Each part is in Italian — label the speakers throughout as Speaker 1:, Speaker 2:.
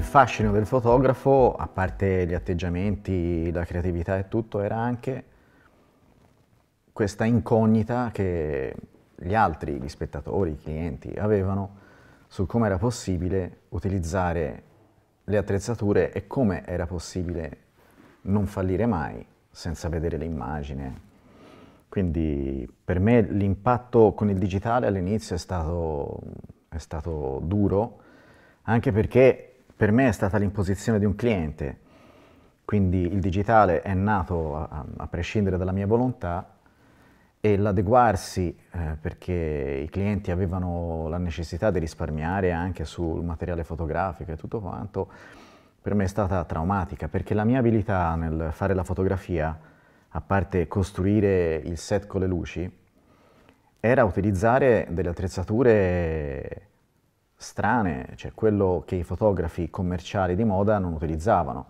Speaker 1: il fascino del fotografo, a parte gli atteggiamenti, la creatività e tutto, era anche questa incognita che gli altri, gli spettatori, i clienti avevano su come era possibile utilizzare le attrezzature e come era possibile non fallire mai senza vedere l'immagine. Quindi per me l'impatto con il digitale all'inizio è stato, è stato duro, anche perché per me è stata l'imposizione di un cliente, quindi il digitale è nato a, a prescindere dalla mia volontà e l'adeguarsi eh, perché i clienti avevano la necessità di risparmiare anche sul materiale fotografico e tutto quanto, per me è stata traumatica perché la mia abilità nel fare la fotografia, a parte costruire il set con le luci, era utilizzare delle attrezzature strane, cioè quello che i fotografi commerciali di moda non utilizzavano,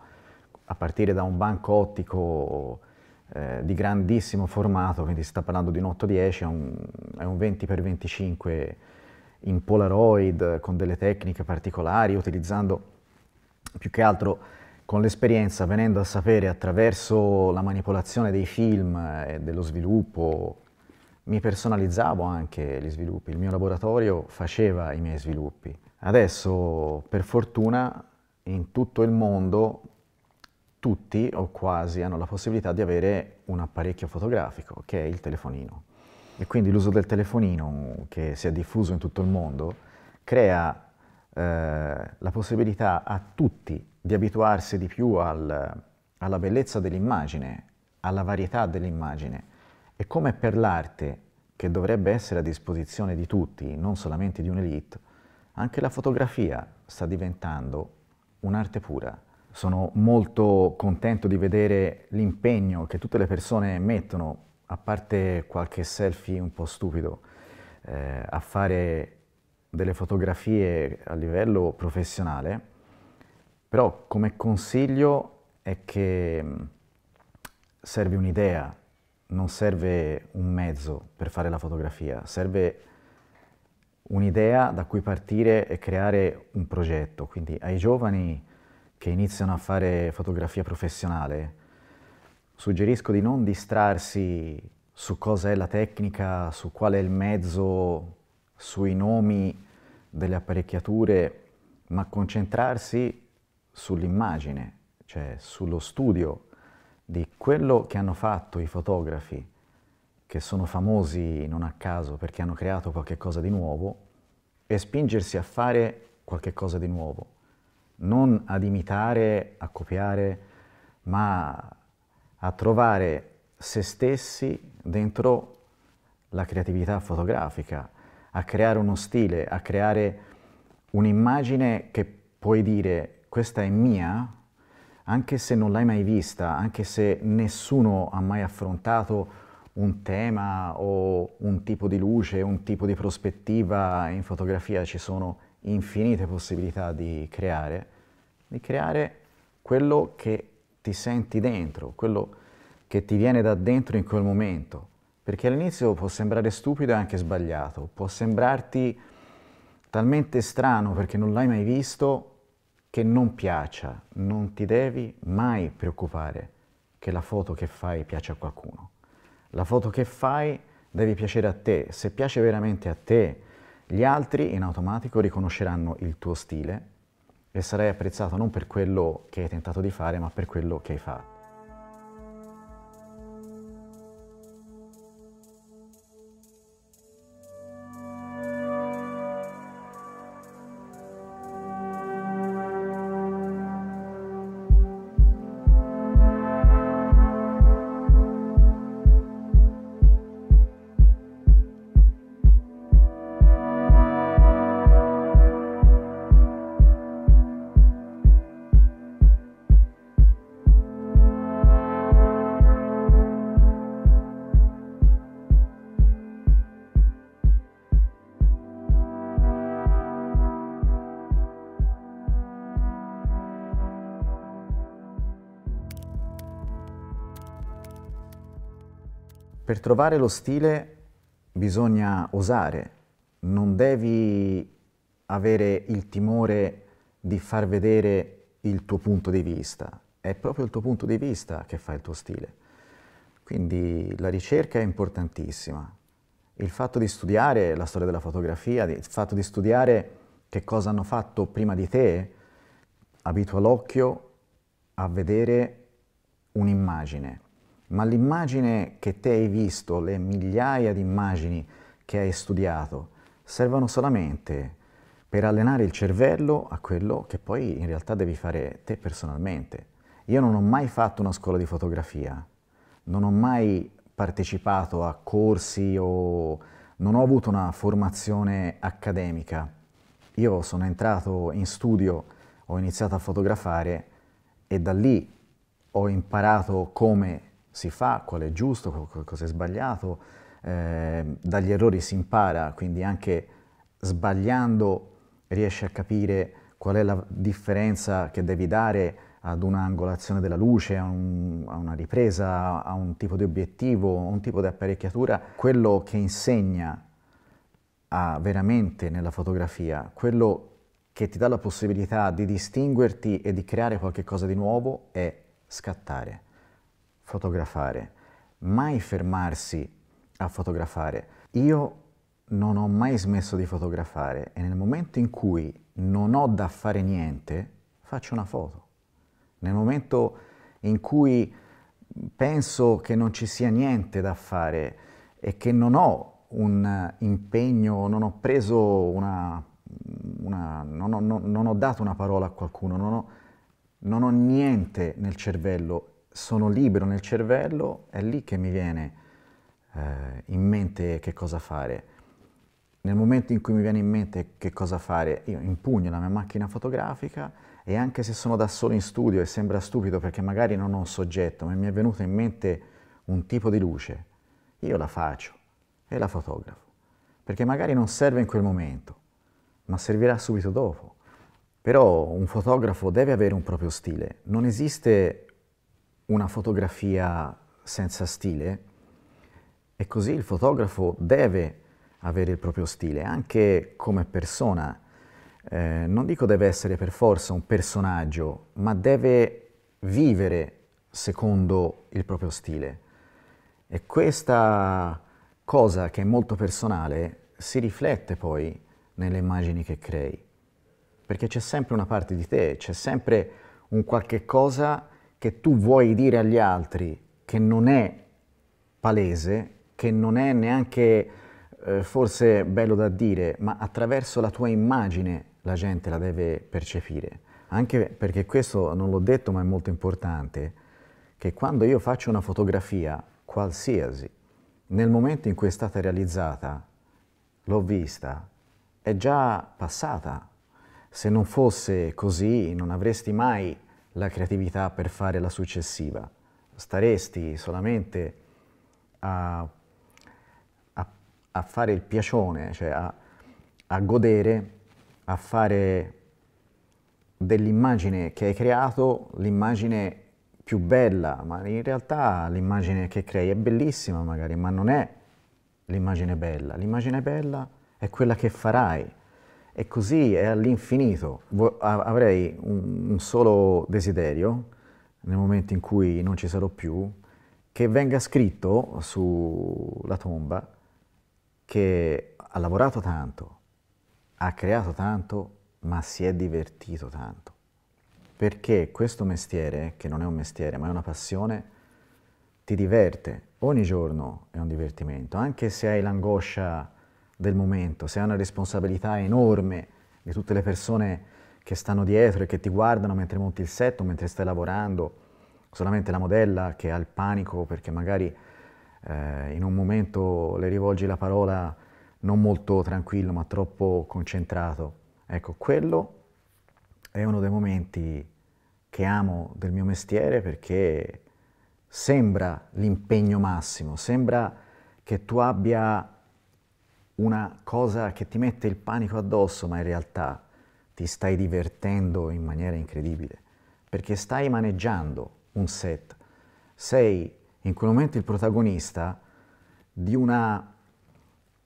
Speaker 1: a partire da un banco ottico eh, di grandissimo formato, quindi si sta parlando di un 810, è un, è un 20x25 in Polaroid con delle tecniche particolari, utilizzando più che altro con l'esperienza, venendo a sapere attraverso la manipolazione dei film eh, e dello sviluppo mi personalizzavo anche gli sviluppi, il mio laboratorio faceva i miei sviluppi. Adesso, per fortuna, in tutto il mondo tutti o quasi hanno la possibilità di avere un apparecchio fotografico, che è il telefonino. E quindi l'uso del telefonino, che si è diffuso in tutto il mondo, crea eh, la possibilità a tutti di abituarsi di più al, alla bellezza dell'immagine, alla varietà dell'immagine e come per l'arte, che dovrebbe essere a disposizione di tutti, non solamente di un'elite, anche la fotografia sta diventando un'arte pura. Sono molto contento di vedere l'impegno che tutte le persone mettono, a parte qualche selfie un po' stupido, eh, a fare delle fotografie a livello professionale, però come consiglio è che mm, serve un'idea, non serve un mezzo per fare la fotografia, serve un'idea da cui partire e creare un progetto. Quindi ai giovani che iniziano a fare fotografia professionale, suggerisco di non distrarsi su cosa è la tecnica, su qual è il mezzo, sui nomi delle apparecchiature, ma concentrarsi sull'immagine, cioè sullo studio di quello che hanno fatto i fotografi che sono famosi non a caso perché hanno creato qualcosa di nuovo e spingersi a fare qualcosa di nuovo, non ad imitare, a copiare, ma a trovare se stessi dentro la creatività fotografica, a creare uno stile, a creare un'immagine che puoi dire questa è mia anche se non l'hai mai vista, anche se nessuno ha mai affrontato un tema o un tipo di luce, un tipo di prospettiva, in fotografia ci sono infinite possibilità di creare, di creare quello che ti senti dentro, quello che ti viene da dentro in quel momento. Perché all'inizio può sembrare stupido e anche sbagliato, può sembrarti talmente strano perché non l'hai mai visto che non piaccia, non ti devi mai preoccupare che la foto che fai piace a qualcuno. La foto che fai deve piacere a te. Se piace veramente a te, gli altri in automatico riconosceranno il tuo stile e sarai apprezzato non per quello che hai tentato di fare, ma per quello che hai fatto. Per trovare lo stile bisogna osare, non devi avere il timore di far vedere il tuo punto di vista, è proprio il tuo punto di vista che fa il tuo stile. Quindi la ricerca è importantissima. Il fatto di studiare la storia della fotografia, il fatto di studiare che cosa hanno fatto prima di te, abitua l'occhio a vedere un'immagine ma l'immagine che te hai visto, le migliaia di immagini che hai studiato, servono solamente per allenare il cervello a quello che poi in realtà devi fare te personalmente. Io non ho mai fatto una scuola di fotografia, non ho mai partecipato a corsi o non ho avuto una formazione accademica. Io sono entrato in studio, ho iniziato a fotografare e da lì ho imparato come si fa, qual è giusto, cosa è sbagliato, eh, dagli errori si impara, quindi anche sbagliando riesci a capire qual è la differenza che devi dare ad un'angolazione della luce, a, un, a, una ripresa, a un tipo di obiettivo, a un tipo di apparecchiatura. Quello che insegna a, veramente nella fotografia, quello che ti dà la possibilità di distinguerti e di creare qualcosa di nuovo è scattare fotografare, mai fermarsi a fotografare. Io non ho mai smesso di fotografare e nel momento in cui non ho da fare niente, faccio una foto. Nel momento in cui penso che non ci sia niente da fare e che non ho un impegno, non ho preso una, una non, ho, non, non, ho, dato una parola a qualcuno, non ho, non ho niente nel cervello sono libero nel cervello, è lì che mi viene eh, in mente che cosa fare. Nel momento in cui mi viene in mente che cosa fare, io impugno la mia macchina fotografica e anche se sono da solo in studio e sembra stupido perché magari non ho un soggetto, ma mi è venuto in mente un tipo di luce, io la faccio e la fotografo, perché magari non serve in quel momento, ma servirà subito dopo. Però un fotografo deve avere un proprio stile, non esiste una fotografia senza stile e così il fotografo deve avere il proprio stile, anche come persona. Eh, non dico deve essere per forza un personaggio, ma deve vivere secondo il proprio stile. E questa cosa che è molto personale si riflette poi nelle immagini che crei, perché c'è sempre una parte di te, c'è sempre un qualche cosa che tu vuoi dire agli altri che non è palese, che non è neanche eh, forse bello da dire, ma attraverso la tua immagine la gente la deve percepire. Anche perché questo non l'ho detto, ma è molto importante, che quando io faccio una fotografia, qualsiasi, nel momento in cui è stata realizzata, l'ho vista, è già passata. Se non fosse così, non avresti mai la creatività per fare la successiva. Staresti solamente a, a, a fare il piacione, cioè a, a godere, a fare dell'immagine che hai creato l'immagine più bella, ma in realtà l'immagine che crei è bellissima magari, ma non è l'immagine bella. L'immagine bella è quella che farai e così è all'infinito. Avrei un, un solo desiderio, nel momento in cui non ci sarò più, che venga scritto sulla tomba che ha lavorato tanto, ha creato tanto, ma si è divertito tanto. Perché questo mestiere, che non è un mestiere ma è una passione, ti diverte. Ogni giorno è un divertimento, anche se hai l'angoscia del momento, se hai una responsabilità enorme di tutte le persone che stanno dietro e che ti guardano mentre monti il set o mentre stai lavorando, solamente la modella che ha il panico perché magari eh, in un momento le rivolgi la parola non molto tranquillo ma troppo concentrato. Ecco, quello è uno dei momenti che amo del mio mestiere perché sembra l'impegno massimo, sembra che tu abbia una cosa che ti mette il panico addosso, ma in realtà ti stai divertendo in maniera incredibile, perché stai maneggiando un set. Sei in quel momento il protagonista di una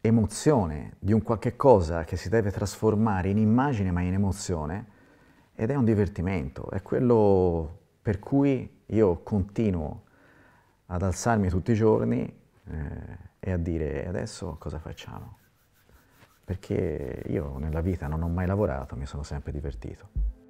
Speaker 1: emozione, di un qualche cosa che si deve trasformare in immagine ma in emozione ed è un divertimento, è quello per cui io continuo ad alzarmi tutti i giorni eh, e a dire adesso cosa facciamo perché io nella vita non ho mai lavorato, mi sono sempre divertito.